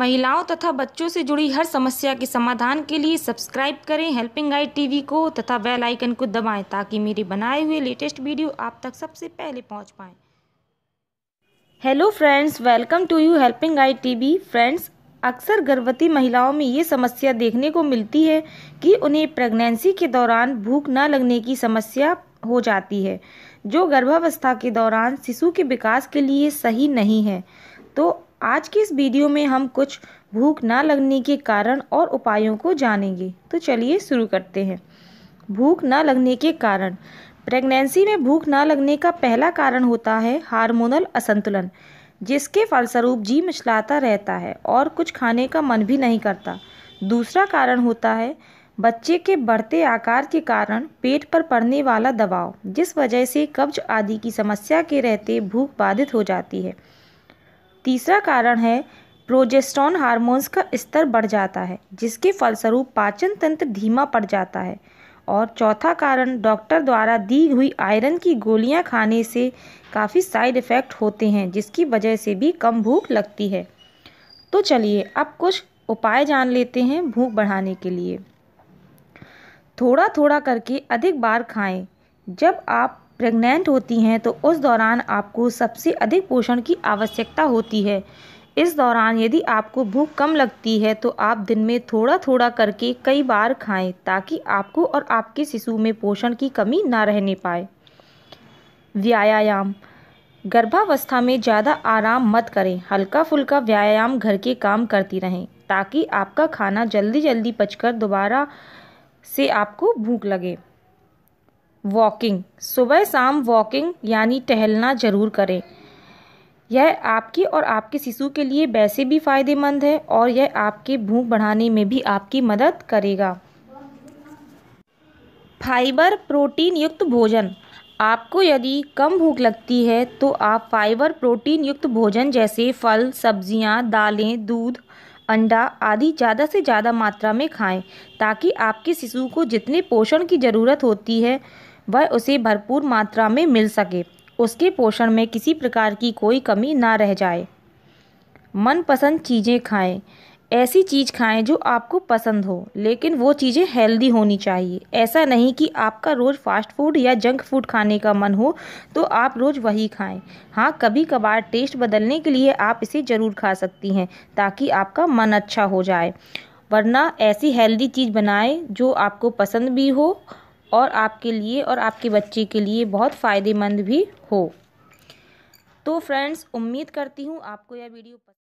महिलाओं तथा बच्चों से जुड़ी हर समस्या के समाधान के लिए सब्सक्राइब करें हेल्पिंग आई टीवी को तथा बेल आइकन को दबाएं ताकि मेरे बनाए हुए लेटेस्ट वीडियो आप तक सबसे पहले पहुंच पाएँ hello friends welcome to you helping I TV friends अक्सर गर्भवती महिलाओं में ये समस्या देखने को मिलती है कि उन्हें प्रेगनेंसी के दौरान भूख न लगने की समस्या हो जाती है जो गर्भावस्था के दौरान शिशु के विकास के लिए सही नहीं है तो आज की इस वीडियो में हम कुछ भूख ना लगने के कारण और उपायों को जानेंगे तो चलिए शुरू करते हैं भूख ना लगने के कारण प्रेगनेंसी में भूख ना लगने का पहला कारण होता है हार्मोनल असंतुलन जिसके फलस्वरूप जी मिचलाता रहता है और कुछ खाने का मन भी नहीं करता दूसरा कारण होता है बच्चे के बढ़ते आकार के कारण पेट पर पड़ने वाला दबाव जिस वजह से कब्ज आदि की समस्या के रहते भूख बाधित हो जाती है तीसरा कारण है प्रोजेस्टोन हार्मोन्स का स्तर बढ़ जाता है जिसके फलस्वरूप पाचन तंत्र धीमा पड़ जाता है और चौथा कारण डॉक्टर द्वारा दी हुई आयरन की गोलियां खाने से काफ़ी साइड इफ़ेक्ट होते हैं जिसकी वजह से भी कम भूख लगती है तो चलिए अब कुछ उपाय जान लेते हैं भूख बढ़ाने के लिए थोड़ा थोड़ा करके अधिक बार खाएं जब आप प्रेग्नेंट होती हैं तो उस दौरान आपको सबसे अधिक पोषण की आवश्यकता होती है इस दौरान यदि आपको भूख कम लगती है तो आप दिन में थोड़ा थोड़ा करके कई बार खाएं ताकि आपको और आपके शिशु में पोषण की कमी ना रहने पाए व्यायाम गर्भावस्था में ज़्यादा आराम मत करें हल्का फुल्का व्यायाम घर के काम करती रहें ताकि आपका खाना जल्दी जल्दी पचकर दोबारा से आपको भूख लगे वॉकिंग सुबह शाम वॉकिंग यानी टहलना ज़रूर करें यह आपके और आपके शिशु के लिए वैसे भी फ़ायदेमंद है और यह आपके भूख बढ़ाने में भी आपकी मदद करेगा फाइबर प्रोटीन युक्त भोजन आपको यदि कम भूख लगती है तो आप फाइबर प्रोटीन युक्त भोजन जैसे फल सब्जियां, दालें दूध अंडा आदि ज़्यादा से ज़्यादा मात्रा में खाएं ताकि आपके शिशु को जितने पोषण की ज़रूरत होती है वह उसे भरपूर मात्रा में मिल सके उसके पोषण में किसी प्रकार की कोई कमी ना रह जाए मनपसंद चीज़ें खाएं ऐसी चीज़ खाएं जो आपको पसंद हो लेकिन वो चीज़ें हेल्दी होनी चाहिए ऐसा नहीं कि आपका रोज़ फास्ट फूड या जंक फूड खाने का मन हो तो आप रोज़ वही खाएं हाँ कभी कभार टेस्ट बदलने के लिए आप इसे ज़रूर खा सकती हैं ताकि आपका मन अच्छा हो जाए वरना ऐसी हेल्दी चीज़ बनाएं जो आपको पसंद भी हो और आपके लिए और आपके बच्चे के लिए बहुत फ़ायदेमंद भी हो तो फ्रेंड्स उम्मीद करती हूँ आपको यह वीडियो